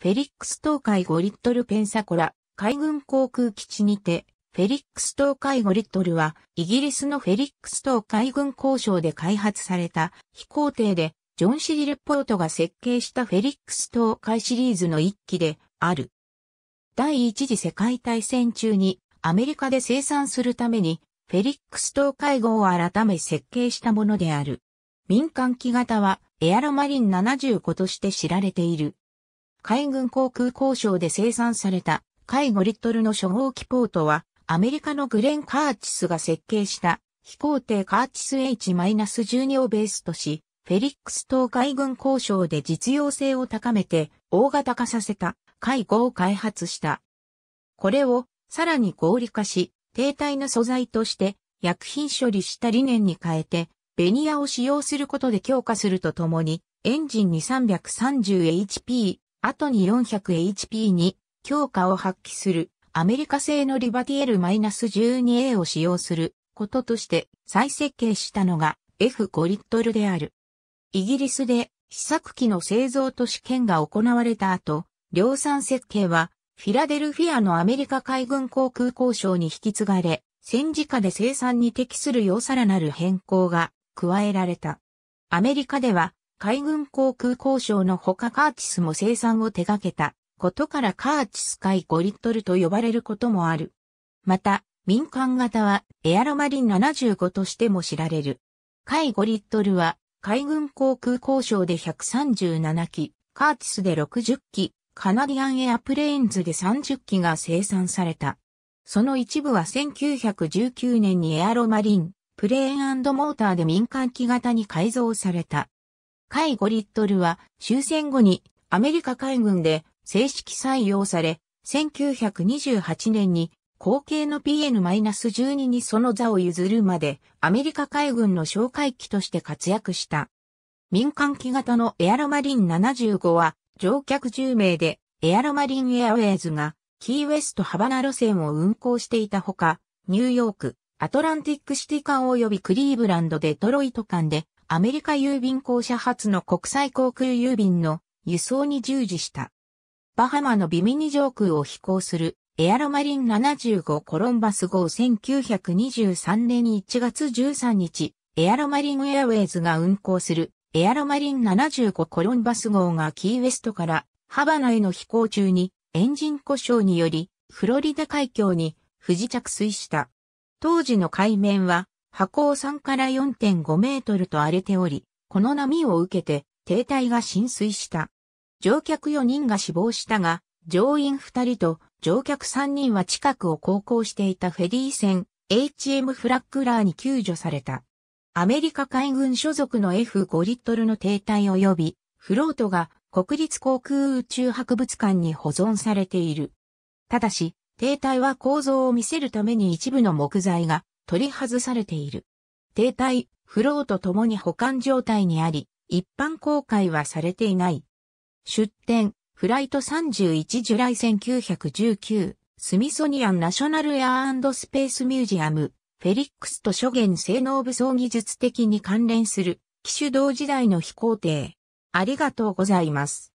フェリックス東海5リットルペンサコラ、海軍航空基地にて、フェリックス東海5リットルは、イギリスのフェリックス東海軍交渉で開発された飛行艇で、ジョン・シリル・ポートが設計したフェリックス東海シリーズの一機である。第一次世界大戦中にアメリカで生産するためにフェリックス東海号を改め設計したものである。民間機型はエアロマリン75として知られている。海軍航空交渉で生産された、海5リットルの初号機ポートは、アメリカのグレン・カーチスが設計した飛行艇カーチス H-12 をベースとし、フェリックス島海軍交渉で実用性を高めて大型化させた海5を開発した。これをさらに合理化し、低体の素材として薬品処理した理念に変えて、ベニヤを使用することで強化するとともに、エンジンに 330HP 後に 400HP に強化を発揮するアメリカ製のリバティエル -12A を使用することとして再設計したのが F5 リットルである。イギリスで試作機の製造と試験が行われた後、量産設計はフィラデルフィアのアメリカ海軍航空交渉に引き継がれ、戦時下で生産に適するようさらなる変更が加えられた。アメリカでは海軍航空交渉のほかカーチスも生産を手掛けたことからカーチス海5リットルと呼ばれることもある。また、民間型はエアロマリン75としても知られる。海5リットルは海軍航空交渉で137機、カーチスで60機、カナディアンエアプレーンズで30機が生産された。その一部は1919年にエアロマリン、プレーンモーターで民間機型に改造された。海5リットルは終戦後にアメリカ海軍で正式採用され、1928年に後継の PN-12 にその座を譲るまでアメリカ海軍の哨戒機として活躍した。民間機型のエアロマリン75は乗客10名でエアロマリンエアウェイズがキーウェストハバナ路線を運行していたほか、ニューヨーク、アトランティックシティ間及びクリーブランドデトロイト間でアメリカ郵便公社発の国際航空郵便の輸送に従事した。バハマのビミニ上空を飛行するエアロマリン75コロンバス号1923年1月13日、エアロマリンエアウェイズが運航するエアロマリン75コロンバス号がキーウェストからハバナへの飛行中にエンジン故障によりフロリダ海峡に不時着水した。当時の海面は波高3から4.5メートルと荒れており、この波を受けて停滞が浸水した。乗客4人が死亡したが、乗員2人と乗客3人は近くを航行していたフェリー船 HM フラッグラーに救助された。アメリカ海軍所属の F5 リットルの停滞及びフロートが国立航空宇宙博物館に保存されている。ただし、停滞は構造を見せるために一部の木材が取り外されている。停滞、フローと共に保管状態にあり、一般公開はされていない。出展、フライト31ジュライ1919、スミソニアンナショナルエアスペースミュージアム、フェリックスと諸元性能武装技術的に関連する、機種同時代の飛行艇。ありがとうございます。